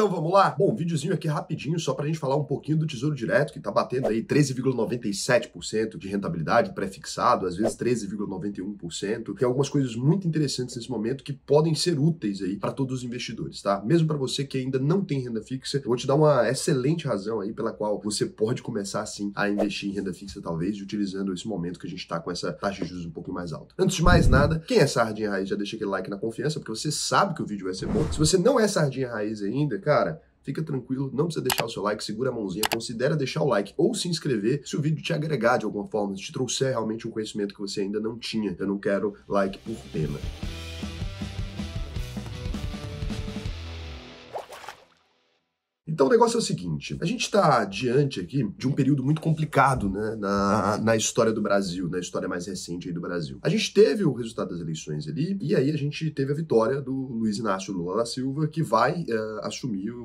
Então vamos lá? Bom, videozinho aqui rapidinho, só para a gente falar um pouquinho do Tesouro Direto, que está batendo aí 13,97% de rentabilidade pré-fixado, às vezes 13,91%. Tem é algumas coisas muito interessantes nesse momento que podem ser úteis aí para todos os investidores, tá? Mesmo para você que ainda não tem renda fixa, eu vou te dar uma excelente razão aí pela qual você pode começar sim a investir em renda fixa, talvez, utilizando esse momento que a gente está com essa taxa de juros um pouco mais alta. Antes de mais nada, quem é sardinha raiz já deixa aquele like na confiança, porque você sabe que o vídeo vai ser bom. Se você não é sardinha raiz ainda, cara, fica tranquilo, não precisa deixar o seu like, segura a mãozinha, considera deixar o like ou se inscrever se o vídeo te agregar de alguma forma, se te trouxer realmente um conhecimento que você ainda não tinha. Eu não quero like por pena. Então o negócio é o seguinte: a gente está diante aqui de um período muito complicado né, na, na história do Brasil, na história mais recente do Brasil. A gente teve o resultado das eleições ali, e aí a gente teve a vitória do Luiz Inácio Lula da Silva, que vai uh, assumir o,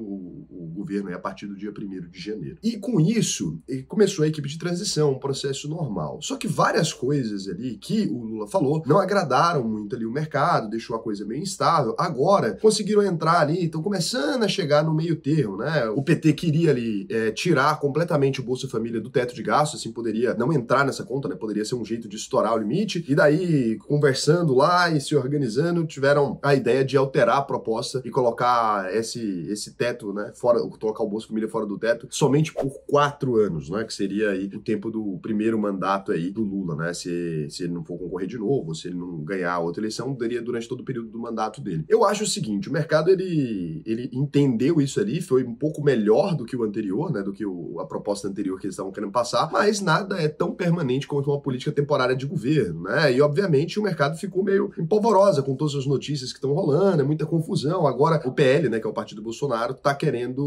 o governo aí, a partir do dia 1 de janeiro. E com isso, começou a equipe de transição, um processo normal. Só que várias coisas ali que o Lula falou não agradaram muito ali o mercado, deixou a coisa meio instável. Agora conseguiram entrar ali, estão começando a chegar no meio termo, né? né? O PT queria ali é, tirar completamente o Bolsa Família do teto de gastos, assim, poderia não entrar nessa conta, né? Poderia ser um jeito de estourar o limite. E daí, conversando lá e se organizando, tiveram a ideia de alterar a proposta e colocar esse, esse teto, né? Fora, colocar o Bolsa Família fora do teto somente por quatro anos, né? Que seria aí o tempo do primeiro mandato aí do Lula, né? Se, se ele não for concorrer de novo, se ele não ganhar outra eleição, daria durante todo o período do mandato dele. Eu acho o seguinte, o mercado, ele, ele entendeu isso ali, foi um pouco melhor do que o anterior, né, do que o, a proposta anterior que eles estavam querendo passar, mas nada é tão permanente quanto uma política temporária de governo, né? E obviamente o mercado ficou meio em polvorosa com todas as notícias que estão rolando, é muita confusão. Agora o PL, né, que é o partido do Bolsonaro, tá querendo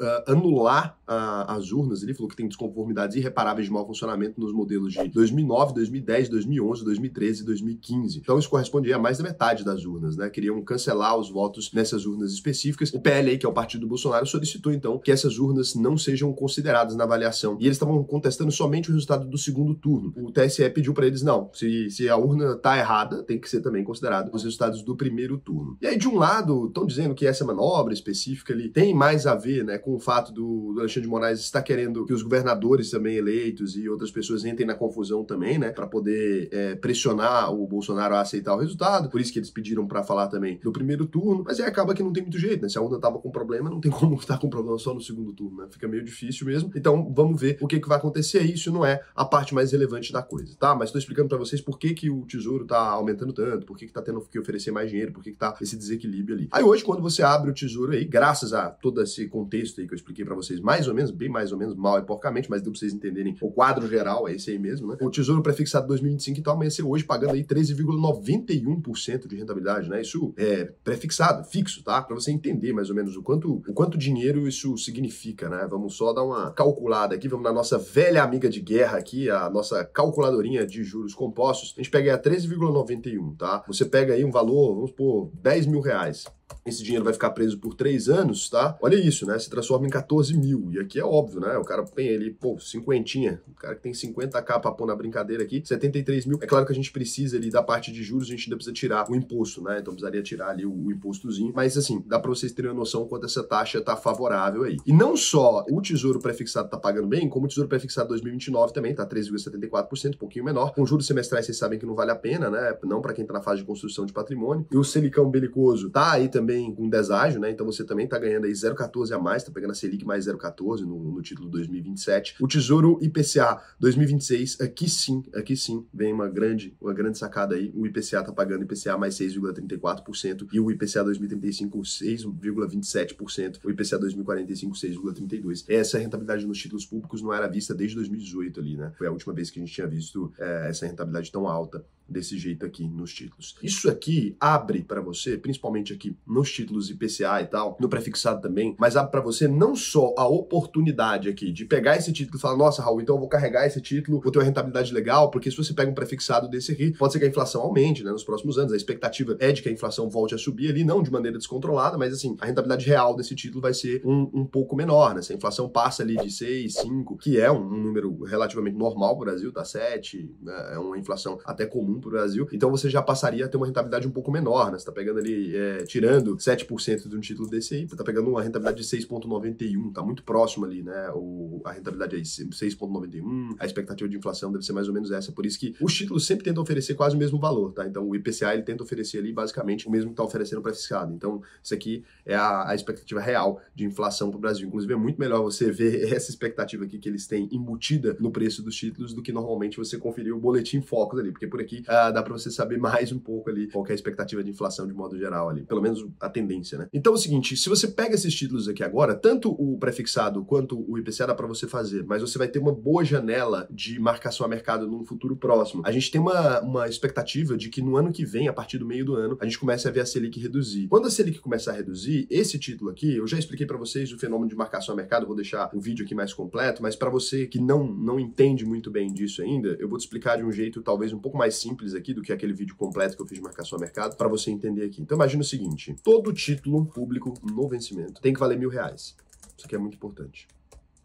uh, anular uh, as urnas, ele falou que tem desconformidades irreparáveis de mau funcionamento nos modelos de 2009, 2010, 2011, 2013 e 2015. Então isso correspondia a mais da metade das urnas, né? Queriam cancelar os votos nessas urnas específicas. O PL aí, que é o partido do Bolsonaro, solicitou solicitou então que essas urnas não sejam consideradas na avaliação. E eles estavam contestando somente o resultado do segundo turno. O TSE pediu para eles não, se, se a urna tá errada, tem que ser também considerado os resultados do primeiro turno. E aí de um lado, estão dizendo que essa manobra específica ali tem mais a ver, né, com o fato do, do Alexandre de Moraes estar querendo que os governadores também eleitos e outras pessoas entrem na confusão também, né, para poder é, pressionar o Bolsonaro a aceitar o resultado. Por isso que eles pediram para falar também do primeiro turno, mas aí acaba que não tem muito jeito, né? Se a urna tava com problema, não tem como estar tá com um problema só no segundo turno, né? Fica meio difícil mesmo. Então, vamos ver o que, que vai acontecer. Isso não é a parte mais relevante da coisa, tá? Mas estou explicando para vocês por que, que o Tesouro tá aumentando tanto, por que, que tá tendo que oferecer mais dinheiro, por que, que tá esse desequilíbrio ali. Aí hoje, quando você abre o Tesouro aí, graças a todo esse contexto aí que eu expliquei para vocês, mais ou menos, bem mais ou menos, mal e porcamente, mas deu pra vocês entenderem o quadro geral, é esse aí mesmo, né? O Tesouro prefixado 2025, então, amanheceu hoje pagando aí 13,91% de rentabilidade, né? Isso é prefixado, fixo, tá? Para você entender mais ou menos o quanto, o quanto dinheiro isso significa, né? Vamos só dar uma calculada aqui, vamos na nossa velha amiga de guerra aqui, a nossa calculadorinha de juros compostos. A gente pega aí a 13,91, tá? Você pega aí um valor, vamos por 10 mil reais esse dinheiro vai ficar preso por três anos, tá? Olha isso, né? Se transforma em 14 mil. E aqui é óbvio, né? O cara tem ali, pô, cinquentinha. O cara que tem 50k pra pôr na brincadeira aqui, 73 mil. É claro que a gente precisa ali da parte de juros, a gente ainda precisa tirar o imposto, né? Então precisaria tirar ali o, o impostozinho. Mas assim, dá pra vocês terem uma noção quanto essa taxa tá favorável aí. E não só o Tesouro Prefixado tá pagando bem, como o Tesouro Prefixado 2029 também tá 3,74%, um pouquinho menor. Com juros semestrais, vocês sabem que não vale a pena, né? Não para quem tá na fase de construção de patrimônio. E o Selicão Belicoso tá aí também também com deságio, né? Então você também está ganhando aí 0,14 a mais, está pegando a Selic mais 0,14 no, no título 2027. O Tesouro IPCA 2026, aqui sim, aqui sim, vem uma grande, uma grande sacada aí. O IPCA está pagando IPCA mais 6,34% e o IPCA 2035 6,27%, o IPCA 2045 6,32%. Essa rentabilidade nos títulos públicos não era vista desde 2018 ali, né? Foi a última vez que a gente tinha visto é, essa rentabilidade tão alta desse jeito aqui nos títulos. Isso aqui abre para você, principalmente aqui nos títulos IPCA e tal, no prefixado também, mas abre para você não só a oportunidade aqui de pegar esse título e falar, nossa, Raul, então eu vou carregar esse título, vou ter uma rentabilidade legal, porque se você pega um prefixado desse aqui, pode ser que a inflação aumente né, nos próximos anos. A expectativa é de que a inflação volte a subir ali, não de maneira descontrolada, mas assim, a rentabilidade real desse título vai ser um, um pouco menor, né? Se a inflação passa ali de 6, 5, que é um, um número relativamente normal o Brasil, tá 7, né, é uma inflação até comum para o Brasil, então você já passaria a ter uma rentabilidade um pouco menor, né? Você está pegando ali, é, tirando 7% de um título desse aí, você está pegando uma rentabilidade de 6,91, tá muito próximo ali, né? O, a rentabilidade aí, 6,91, a expectativa de inflação deve ser mais ou menos essa, por isso que os títulos sempre tentam oferecer quase o mesmo valor, tá? Então o IPCA ele tenta oferecer ali basicamente o mesmo que está oferecendo para fiscado. Então isso aqui é a, a expectativa real de inflação para o Brasil. Inclusive é muito melhor você ver essa expectativa aqui que eles têm embutida no preço dos títulos do que normalmente você conferir o boletim Focus ali, porque por aqui uh, dá para você saber mais um pouco ali qual é a expectativa de inflação de modo geral ali, pelo menos a tendência, né? Então é o seguinte, se você pega esses títulos aqui agora, tanto o prefixado quanto o IPCA dá para você fazer, mas você vai ter uma boa janela de marcação a mercado num futuro próximo. A gente tem uma, uma expectativa de que no ano que vem, a partir do meio do ano, a gente comece a ver a Selic reduzir. Quando a Selic começar a reduzir, esse título aqui, eu já expliquei para vocês o fenômeno de marcação a mercado, vou deixar o vídeo aqui mais completo, mas para você que não não entende muito bem disso ainda, eu vou te explicar de um jeito talvez um pouco mais simples simples aqui do que aquele vídeo completo que eu fiz de marcação a mercado para você entender aqui. Então imagina o seguinte: todo título público no vencimento tem que valer mil reais. Isso aqui é muito importante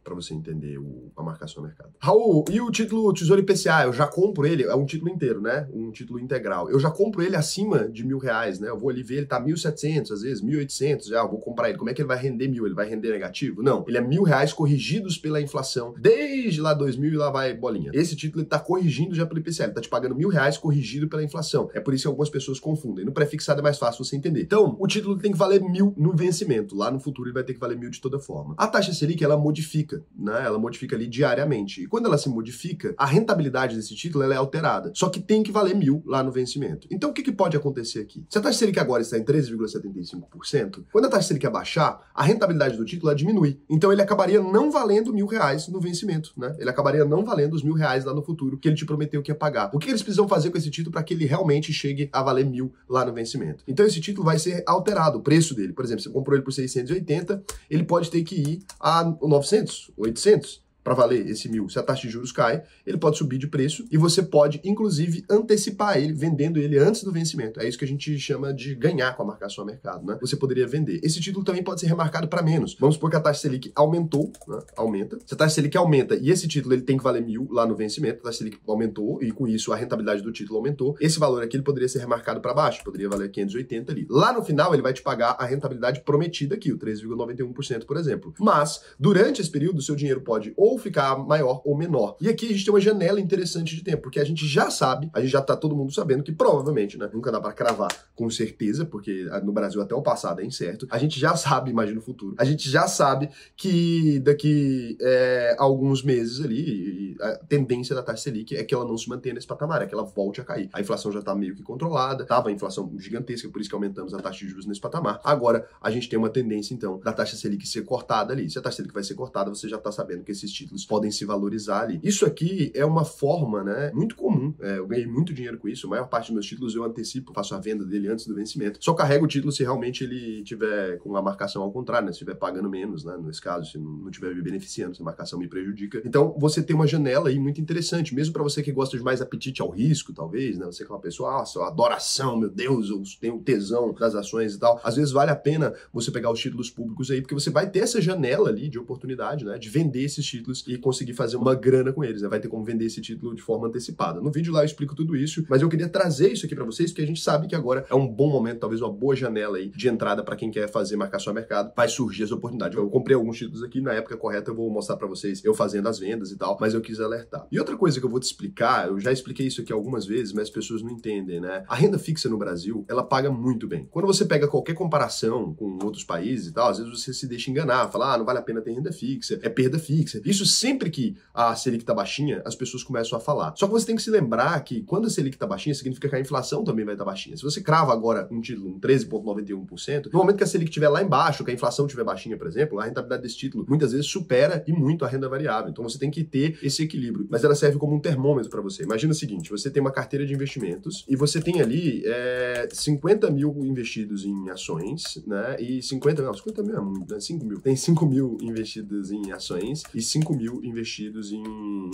para você entender o, a marcação do mercado. Raul, e o título Tesouro IPCA? Eu já compro ele, é um título inteiro, né? Um título integral. Eu já compro ele acima de mil reais, né? Eu vou ali ver, ele tá setecentos às vezes 1.800, já ah, vou comprar ele. Como é que ele vai render mil? Ele vai render negativo? Não, ele é mil reais corrigidos pela inflação desde lá mil e lá vai bolinha. Esse título ele tá corrigindo já pelo IPCA, ele tá te pagando mil reais corrigido pela inflação. É por isso que algumas pessoas confundem. No prefixado é mais fácil você entender. Então, o título tem que valer mil no vencimento. Lá no futuro ele vai ter que valer mil de toda forma. A taxa Selic, ela modifica modifica, né? Ela modifica ali diariamente. E quando ela se modifica, a rentabilidade desse título é alterada. Só que tem que valer mil lá no vencimento. Então o que, que pode acontecer aqui? Se a taxa Selic agora está em 13,75%, quando a taxa Selic abaixar, a rentabilidade do título diminui. Então ele acabaria não valendo mil reais no vencimento, né? Ele acabaria não valendo os mil reais lá no futuro que ele te prometeu que ia pagar. O que eles precisam fazer com esse título para que ele realmente chegue a valer mil lá no vencimento? Então esse título vai ser alterado, o preço dele. Por exemplo, você comprou ele por 680, ele pode ter que ir a 900, 800 para valer esse mil, se a taxa de juros cai, ele pode subir de preço e você pode, inclusive, antecipar ele, vendendo ele antes do vencimento. É isso que a gente chama de ganhar com a marcação a mercado, né? Você poderia vender. Esse título também pode ser remarcado para menos. Vamos supor que a taxa Selic aumentou, né? aumenta. Se a taxa Selic aumenta e esse título ele tem que valer mil lá no vencimento, a taxa Selic aumentou e com isso a rentabilidade do título aumentou, esse valor aqui ele poderia ser remarcado para baixo, poderia valer 580 ali. Lá no final ele vai te pagar a rentabilidade prometida aqui, o 3,91%, por exemplo. Mas, durante esse período, o seu dinheiro pode ou ou ficar maior ou menor. E aqui a gente tem uma janela interessante de tempo, porque a gente já sabe, a gente já tá todo mundo sabendo que provavelmente, né? Nunca dá para cravar com certeza, porque no Brasil até o passado é incerto. A gente já sabe, imagina o futuro. A gente já sabe que daqui é, alguns meses ali, a tendência da taxa Selic é que ela não se mantenha nesse patamar, é que ela volte a cair. A inflação já tá meio que controlada, tava a inflação gigantesca, por isso que aumentamos a taxa de juros nesse patamar. Agora, a gente tem uma tendência, então, da taxa Selic ser cortada ali. Se a taxa Selic vai ser cortada, você já tá sabendo que esse títulos podem se valorizar ali. Isso aqui é uma forma, né, muito comum. É, eu ganhei muito dinheiro com isso. A maior parte dos meus títulos eu antecipo, faço a venda dele antes do vencimento. Só carrego o título se realmente ele tiver com a marcação ao contrário, né, se estiver pagando menos, né, nesse caso, se não estiver me beneficiando, se a marcação me prejudica. Então, você tem uma janela aí muito interessante, mesmo para você que gosta de mais apetite ao risco, talvez, né, você que é uma pessoa, ah, eu adoração, meu Deus, eu tenho tesão das ações e tal. Às vezes vale a pena você pegar os títulos públicos aí, porque você vai ter essa janela ali de oportunidade, né, de vender esses títulos títulos e conseguir fazer uma grana com eles. Né? Vai ter como vender esse título de forma antecipada. No vídeo lá eu explico tudo isso, mas eu queria trazer isso aqui para vocês, porque a gente sabe que agora é um bom momento, talvez uma boa janela aí de entrada para quem quer fazer marcar seu mercado. Vai surgir essa oportunidade. Eu comprei alguns títulos aqui, na época correta eu vou mostrar para vocês eu fazendo as vendas e tal, mas eu quis alertar. E outra coisa que eu vou te explicar, eu já expliquei isso aqui algumas vezes, mas as pessoas não entendem, né? A renda fixa no Brasil, ela paga muito bem. Quando você pega qualquer comparação com outros países e tal, às vezes você se deixa enganar, falar, ah, não vale a pena ter renda fixa, é perda fixa. Isso sempre que a Selic está baixinha, as pessoas começam a falar. Só que você tem que se lembrar que quando a Selic está baixinha, significa que a inflação também vai estar tá baixinha. Se você crava agora um título, um 13,91%, no momento que a Selic estiver lá embaixo, que a inflação estiver baixinha, por exemplo, a rentabilidade desse título muitas vezes supera e muito a renda variável. Então você tem que ter esse equilíbrio. Mas ela serve como um termômetro para você. Imagina o seguinte: você tem uma carteira de investimentos e você tem ali é, eh, 50 mil investidos em ações, né? E 50 mil, 50 mil é muito, né? 5 mil. Tem 5 mil investidos em ações e 5 mil investidos em,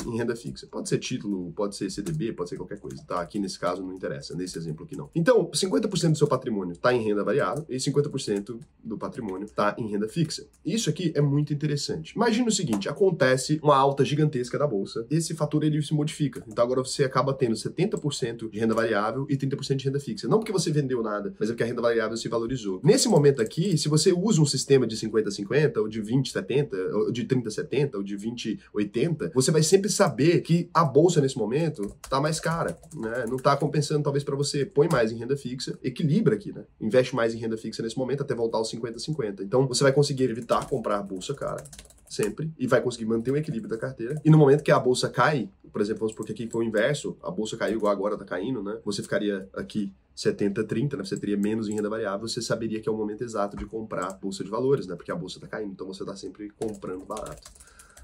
em, renda fixa. Pode ser título, pode ser CDB, pode ser qualquer coisa, tá? Aqui nesse caso não interessa, nesse exemplo aqui não. Então, 50% do seu patrimônio está em renda variável e 50% do patrimônio está em renda fixa. Isso aqui é muito interessante. Imagina o seguinte, acontece uma alta gigantesca da bolsa, esse fator ele se modifica. Então agora você acaba tendo 70% de renda variável e 30% de renda fixa. Não porque você vendeu nada, mas é porque a renda variável se valorizou. Nesse momento aqui, se você usa um sistema de 50-50, ou de 20-70, ou de 30-70, ou de 2080, você vai sempre saber que a bolsa nesse momento tá mais cara, né? Não tá compensando talvez para você. Põe mais em renda fixa, equilibra aqui, né? Investe mais em renda fixa nesse momento até voltar aos 50-50. Então você vai conseguir evitar comprar a bolsa cara sempre e vai conseguir manter o equilíbrio da carteira. E no momento que a bolsa cai, por exemplo, vamos supor que aqui foi o inverso, a bolsa caiu igual agora tá caindo, né? Você ficaria aqui 70, 30, né? Você teria menos em renda variável, você saberia que é o momento exato de comprar bolsa de valores, né? Porque a bolsa tá caindo, então você tá sempre comprando barato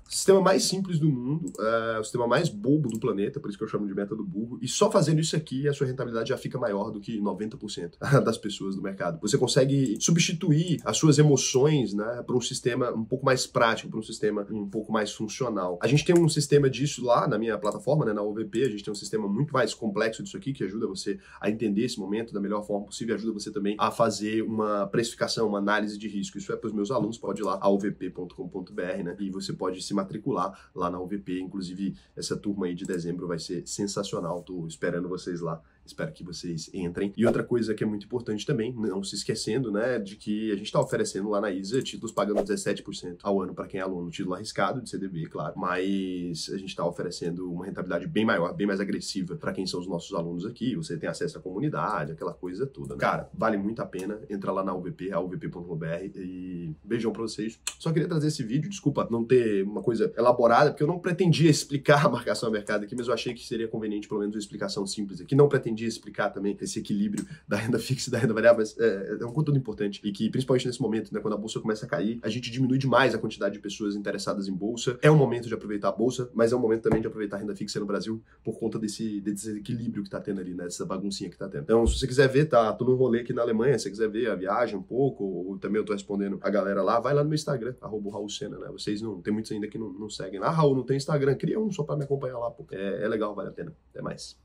sistema mais simples do mundo, uh, o sistema mais bobo do planeta, por isso que eu chamo de meta do burro, e só fazendo isso aqui a sua rentabilidade já fica maior do que 90% das pessoas do mercado. Você consegue substituir as suas emoções né, para um sistema um pouco mais prático, para um sistema um pouco mais funcional. A gente tem um sistema disso lá na minha plataforma, né, na OVP, a gente tem um sistema muito mais complexo disso aqui que ajuda você a entender esse momento da melhor forma possível e ajuda você também a fazer uma precificação, uma análise de risco. Isso é para os meus alunos, pode ir lá, ovp.com.br, né, e você pode se matricular lá na UVP. Inclusive, essa turma aí de dezembro vai ser sensacional. Tô esperando vocês lá Espero que vocês entrem. E outra coisa que é muito importante também, não se esquecendo, né, de que a gente está oferecendo lá na ISA títulos pagando 17% ao ano para quem é aluno, título arriscado de CDB, claro, mas a gente está oferecendo uma rentabilidade bem maior, bem mais agressiva para quem são os nossos alunos aqui. Você tem acesso à comunidade, aquela coisa toda. Né? Cara, vale muito a pena. Entra lá na UVP, a uvp.br e beijão para vocês. Só queria trazer esse vídeo, desculpa não ter uma coisa elaborada, porque eu não pretendia explicar a marcação a mercado aqui, mas eu achei que seria conveniente pelo menos uma explicação simples aqui. Não pretendia aprendi a explicar também esse equilíbrio da renda fixa e da renda variável, mas é, é um conteúdo importante e que, principalmente nesse momento, né, quando a bolsa começa a cair, a gente diminui demais a quantidade de pessoas interessadas em bolsa. É um momento de aproveitar a bolsa, mas é um momento também de aproveitar a renda fixa no Brasil por conta desse, desse equilíbrio que tá tendo ali, né, dessa baguncinha que tá tendo. Então, se você quiser ver, tá, tudo no rolê aqui na Alemanha, se você quiser ver a viagem um pouco, ou também eu tô respondendo a galera lá, vai lá no meu Instagram, Raul Senna, né? Vocês não, tem muitos ainda que não, não seguem lá. Ah, Raul, não tem Instagram, cria um só para me acompanhar lá, pô. É, é legal, vale a pena. Até mais.